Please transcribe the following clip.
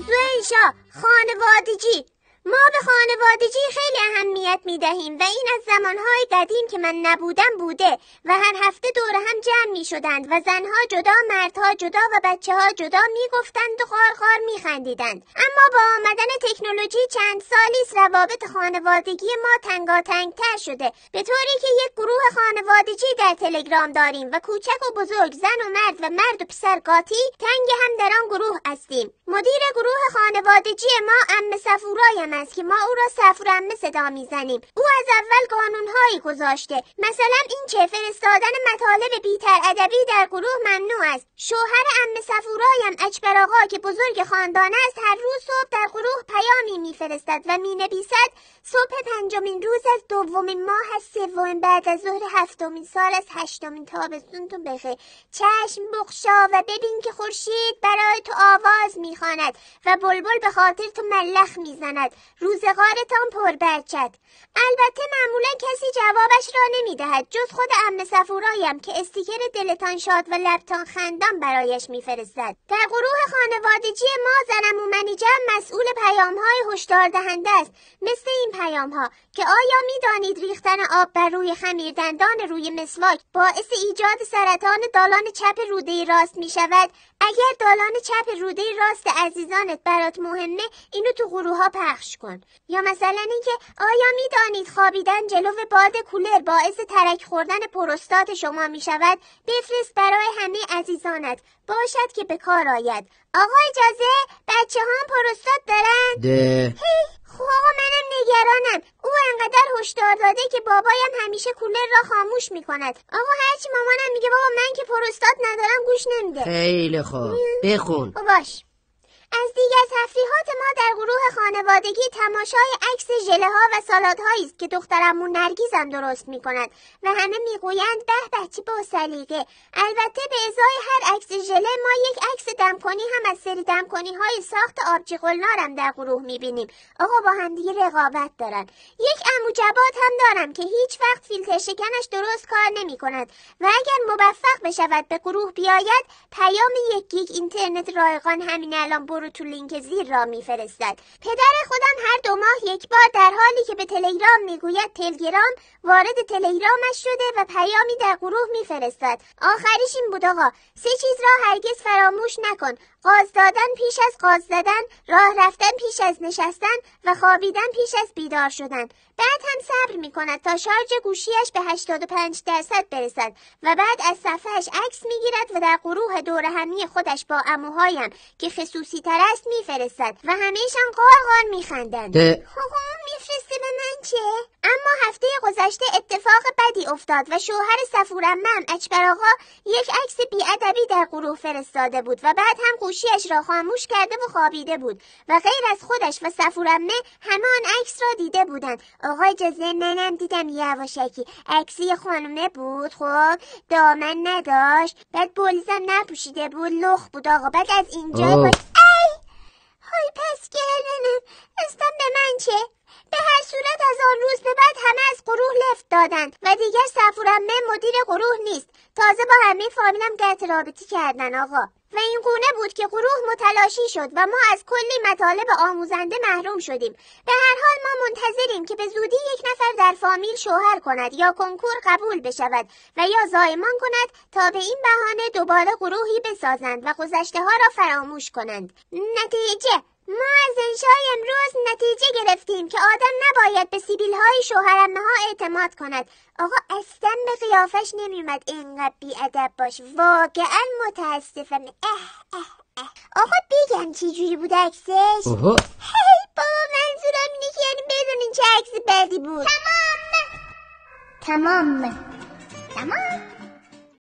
موضوعشا خانوادگی ما به خانوادگی خیلی اهمیت می دهیم و این از زمانهای قدیم که من نبودم بوده و هر هفته دور هم جمع می شدند و زنها جدا مردها جدا و بچه ها جدا می گفتند و خار می خندیدند اما با آمدن تکنولوژی چند سالی است روابط خانوادگی ما تر شده به طوری که یک گروه خانوادگی در تلگرام داریم و کوچک و بزرگ زن و مرد و مرد و پسر قاطی تنگ هم در آن گروه هستیم مدیر گروه خانوادگی ما ام صفورای هم که ما او را امه صدا میزنیم او از اول هایی گذاشته مثلا این که فرستادن مطالب بیتر ادبی در گروه ممنوع است شوهر ام سفورایم اکبر آقا که بزرگ خاندان است هر روز صبح در گروه پیامی میفرستد و مینویسد صبح پنجمین روز از دومین ماه از سومین بعد از ظهر هفتمین سال از هشتمین تابستونتون بخه چشم بخشا و ببین که خورشید برای تو آواز میخواند و بلبل به خاطر تو ملخ میزند روزگارتان پربرکت البته معمولا کسی جوابش را نمیدهد جز خود ام سفورایم که استیکر دلتان شاد و لبتان خندان برایش میفرستد در گروه خانوادگی ما زنم و منیجم مسئول پیامهای هشدار دهنده است مثل این ها که آیا میدانید ریختن آب بر روی خمیردندان روی مسواک باعث ایجاد سرطان دالان چپ روده راست می شود اگر دالان چپ روده راست عزیزانت برات مهمه اینو تو گروه ها پخش کن یا مثلا اینکه آیا میدانید خوابیدن جلو باد کولر باعث ترک خوردن پروستات شما می شود بفرست برای همه عزیزانت باشد که به کار آید آقا اجازه بچه هم پروستات دارن ده خب آقا منم نگرانم او انقدر هشدار داده که بابایم همیشه کولر را خاموش می کند آقا هرچی مامانم میگه بابا من که پروستات ندارم گوش نمیده خیلی خوب بخون خب باش از دیگر تفریحات ما در گروه خانوادگی تماشای عکس ژله ها و سالادهایی هایی است که دخترمون نرگیزم درست می کند و همه میگویند به بچه با سلیقه البته به ازای هر عکس ژله ما یک عکس دمکنی هم از سری دمکنی های ساخت آبجی قلنارم در گروه می بینیم آقا با دیگه رقابت دارن یک عمو جبات هم دارم که هیچ وقت فیلتر شکنش درست کار نمی کند و اگر موفق بشود به گروه بیاید پیام یک گیگ اینترنت رایگان همین الان رو تو لینک زیر را میفرستد پدر خودم هر دو ماه یک بار در حالی که به تلگرام میگوید تلگرام وارد تلگرامش شده و پیامی در گروه میفرستد آخریش این بود آقا سه چیز را هرگز فراموش نکن قاز دادن پیش از قاز زدن راه رفتن پیش از نشستن و خوابیدن پیش از بیدار شدن بعد هم صبر می کند تا شارژ گوشیش به 85 درصد برسد و بعد از صفحهش عکس می گیرد و در گروه دور همی خودش با اموهایم که خصوصی تر است میفرستد و همیشان قارقار میخندند خب، خب، میفرسته به من چه هفته گذشته اتفاق بدی افتاد و شوهر سفورمم آقا یک عکس بیادبی در گروه فرستاده بود و بعد هم گوشیش را خاموش کرده و خوابیده بود و غیر از خودش و سفورمه همان عکس را دیده بودند آقای جزه منم دیدم یواشکی عکسی خانومه بود خب دامن نداشت بعد بلزم نپوشیده بود لخ بود آقا بعد از اینجا بود ای پس گرنم استم به من چه به هر صورت از آن روز و دیگر سفرمه مدیر گروه نیست تازه با همه فامیلم قطع رابطی کردن آقا و این گونه بود که گروه متلاشی شد و ما از کلی مطالب آموزنده محروم شدیم به هر حال ما منتظریم که به زودی یک نفر در فامیل شوهر کند یا کنکور قبول بشود و یا زایمان کند تا به این بهانه دوباره گروهی بسازند و گذشته ها را فراموش کنند نتیجه ما از انشای امروز نتیجه گرفتیم که آدم نباید به سیبیل های شوهرمه ها اعتماد کند آقا اصلا به قیافش نمیومد اینقدر بیادب باش واقعا متاسفم اه اه اه آقا بگم چی جوری بود عکسش هی بابا منظورم اینه که یعنی بدونین چه عکس بدی بود تمام تمام تمام